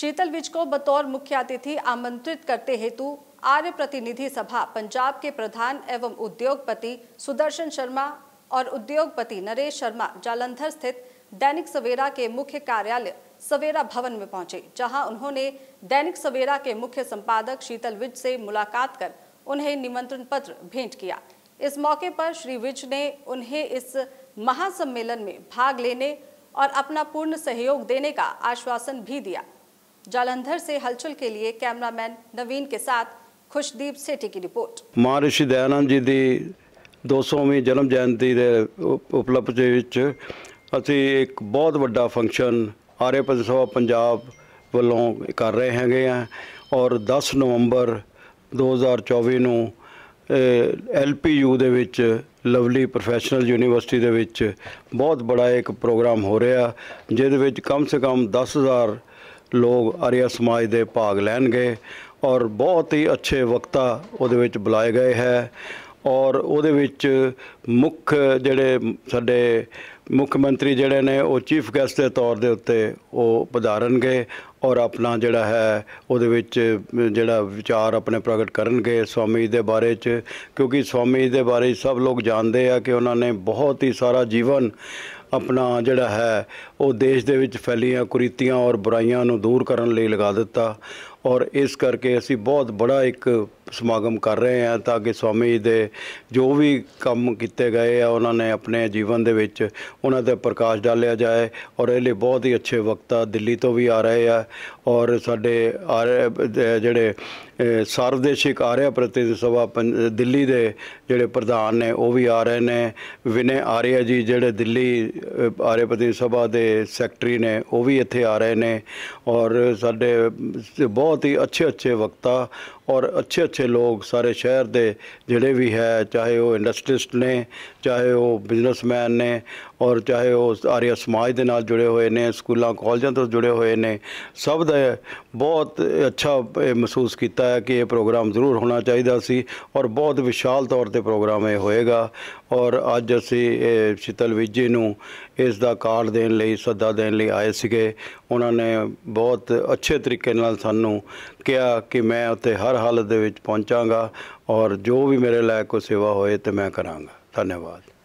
शीतल विज को बतौर मुख्य अतिथि आमंत्रित करते हेतु आर्य प्रतिनिधि सभा पंजाब के प्रधान एवं उद्योगपति सुदर्शन शर्मा और उद्योगपति नरेश शर्मा जालंधर स्थित दैनिक सवेरा के मुख्य कार्यालय सवेरा भवन में पहुंचे जहां उन्होंने दैनिक सवेरा के मुख्य संपादक शीतल विज से मुलाकात कर उन्हें निमंत्रण पत्र भेंट किया इस मौके पर श्री विज ने उन्हें इस महासम्मेलन में भाग लेने और अपना पूर्ण सहयोग देने का आश्वासन भी दिया जालंधर से हलचल के लिए कैमरामैन नवीन के साथ ਖੁਸ਼ਦੀਪ ਸੇਠੀ ਦੀ ਰਿਪੋਰਟ ਮਹਾਰਿਸ਼ੀ ਦਇਆਨੰਦ ਜੀ ਦੀ 200ਵੀਂ ਜਨਮ ਜਯੰਤੀ ਦੇ ਉਪਲਬਧ ਦੇ ਵਿੱਚ ਅਸੀਂ ਇੱਕ ਬਹੁਤ ਵੱਡਾ ਫੰਕਸ਼ਨ ਆਰੇ ਸਭਾ ਪੰਜਾਬ ਵੱਲੋਂ ਕਰ ਰਹੇ ਹੈਗੇ ਆ ਔਰ 10 ਨਵੰਬਰ 2024 ਨੂੰ ਐਲਪੀਯੂ ਦੇ ਵਿੱਚ ਲਵਲੀ ਪ੍ਰੋਫੈਸ਼ਨਲ ਯੂਨੀਵਰਸਿਟੀ ਦੇ ਵਿੱਚ ਬਹੁਤ ਬੜਾ ਇੱਕ ਪ੍ਰੋਗਰਾਮ ਹੋ ਰਿਹਾ ਜਿਹਦੇ ਵਿੱਚ ਕਮ ਸੇ ਕਮ 10000 ਲੋਕ ਆਰੀਆ ਸਮਾਜ ਦੇ ਭਾਗ ਲੈਣਗੇ ਔਰ ਬਹੁਤ ਹੀ ਅੱਛੇ ਵਕਤਾ ਉਹਦੇ ਵਿੱਚ ਬੁਲਾਏ ਗਏ ਹੈ ਔਰ ਉਹਦੇ ਵਿੱਚ ਮੁੱਖ ਜਿਹੜੇ ਸਾਡੇ ਮੁੱਖ ਮੰਤਰੀ ਜਿਹੜੇ ਨੇ ਉਹ ਚੀਫ ਗੈਸਟ ਦੇ ਤੌਰ ਦੇ ਉੱਤੇ ਉਹ ਪਧਾਰਨਗੇ ਔਰ ਆਪਣਾ ਜਿਹੜਾ ਹੈ ਉਹਦੇ ਵਿੱਚ ਜਿਹੜਾ ਵਿਚਾਰ ਆਪਣੇ ਪ੍ਰਗਟ ਕਰਨਗੇ ਸਵਾਮੀ ਦੇ ਬਾਰੇ 'ਚ ਕਿਉਂਕਿ ਸਵਾਮੀ ਦੇ ਬਾਰੇ ਸਭ ਲੋਕ ਜਾਣਦੇ ਆ ਕਿ ਉਹਨਾਂ ਨੇ ਬਹੁਤ ਹੀ ਸਾਰਾ ਜੀਵਨ ਆਪਣਾ ਜਿਹੜਾ ਹੈ ਉਹ ਦੇਸ਼ ਦੇ ਵਿੱਚ ਫੈਲੀਆਂ ਕੁਰੀਤੀਆਂ ਔਰ ਬੁਰਾਈਆਂ ਨੂੰ ਦੂਰ ਕਰਨ ਲਈ ਲਗਾ ਦਿੱਤਾ ਔਰ ਇਸ ਕਰਕੇ ਅਸੀਂ ਬਹੁਤ بڑا ਇੱਕ ਸਮਾਗਮ ਕਰ ਰਹੇ ਹਾਂ ਤਾਂ ਕਿ ਸਵਾਮੀ ਦੇ ਜੋ ਵੀ ਕੰਮ ਕੀਤੇ ਗਏ ਆ ਉਹਨਾਂ ਨੇ ਆਪਣੇ ਜੀਵਨ ਦੇ ਵਿੱਚ ਉਹਨਾਂ ਤੇ ਪ੍ਰਕਾਸ਼ ਡਾਲਿਆ ਜਾਏ ਔਰ ਇਹ ਲਈ ਬਹੁਤ ਹੀ ਅੱਛੇ ਵਕਤਾ ਦਿੱਲੀ ਤੋਂ ਵੀ ਆ ਰਹੇ ਆ ਔਰ ਸਾਡੇ ਜਿਹੜੇ ਸਰਵਦੇਸ਼ਿਕ ਆਰਿਆ ਪ੍ਰਤੀਨਿਧ ਸਭਾ ਦਿੱਲੀ ਦੇ ਜਿਹੜੇ ਪ੍ਰਧਾਨ ਨੇ ਉਹ ਵੀ ਆ ਰਹੇ ਨੇ ਵਿਨੇ ਆਰਿਆ ਜੀ ਜਿਹੜੇ ਦਿੱਲੀ ਆਰਿਆ ਪ੍ਰਤੀਨਿਧ ਸਭਾ ਦੇ ਸੈਕਟਰੀ ਨੇ ਉਹ ਵੀ ਇੱਥੇ ਆ ਰਹੇ ਨੇ ਔਰ ਸਾਡੇ ਬਹੁਤ ਹੀ ਅੱਛੇ ਅੱਛੇ ਵਕਤਾ ਔਰ ਅੱਛੇ ਅੱਛੇ ਲੋਕ ਸਾਰੇ ਸ਼ਹਿਰ ਦੇ ਜਿਹੜੇ ਵੀ ਹੈ ਚਾਹੇ ਉਹ ਇੰਡਸਟਰੀਸਟ ਨੇ ਚਾਹੇ ਉਹ ਬਿਜ਼ਨਸਮੈਨ ਨੇ ਔਰ ਚਾਹੇ ਉਹ ਆਰੀਆ ਸਮਾਜ ਦੇ ਨਾਲ ਜੁੜੇ ਹੋਏ ਨੇ ਸਕੂਲਾਂ ਕਾਲਜਾਂ ਤੋਂ ਜੁੜੇ ਹੋਏ ਨੇ ਸਭ ਦਾ ਬਹੁਤ ਅੱਛਾ ਮਹਿਸੂਸ ਕੀਤਾ ਹੈ ਕਿ ਇਹ ਪ੍ਰੋਗਰਾਮ ਜ਼ਰੂਰ ਹੋਣਾ ਚਾਹੀਦਾ ਸੀ ਔਰ ਬਹੁਤ ਵਿਸ਼ਾਲ ਤੌਰ ਤੇ ਪ੍ਰੋਗਰਾਮ ਇਹ ਹੋਏਗਾ ਔਰ ਅੱਜ ਅਸੀਂ ਸ਼ੀਤਲ ਵਿਜੀ ਨੂੰ ਇਸ ਦਾ ਕਾਰਡ ਦੇਣ ਲਈ ਸੱਦਾ ਦੇਣ ਲਈ ਆਏ ਸੀਗੇ ਉਹਨਾਂ ਨੇ ਬਹੁਤ ਅੱਛੇ ਤਰੀਕੇ ਨਾਲ ਸਾਨੂੰ ਕਿਹਾ ਕਿ ਮੈਂ ਉੱਤੇ ਹਰ ਹਾਲਤ ਦੇ ਵਿੱਚ ਪਹੁੰਚਾਂਗਾ ਔਰ ਜੋ ਵੀ ਮੇਰੇ ਲਾਇਕ ਕੋ ਸੇਵਾ ਹੋਏ ਤੇ ਮੈਂ ਕਰਾਂਗਾ ਧੰਨਵਾਦ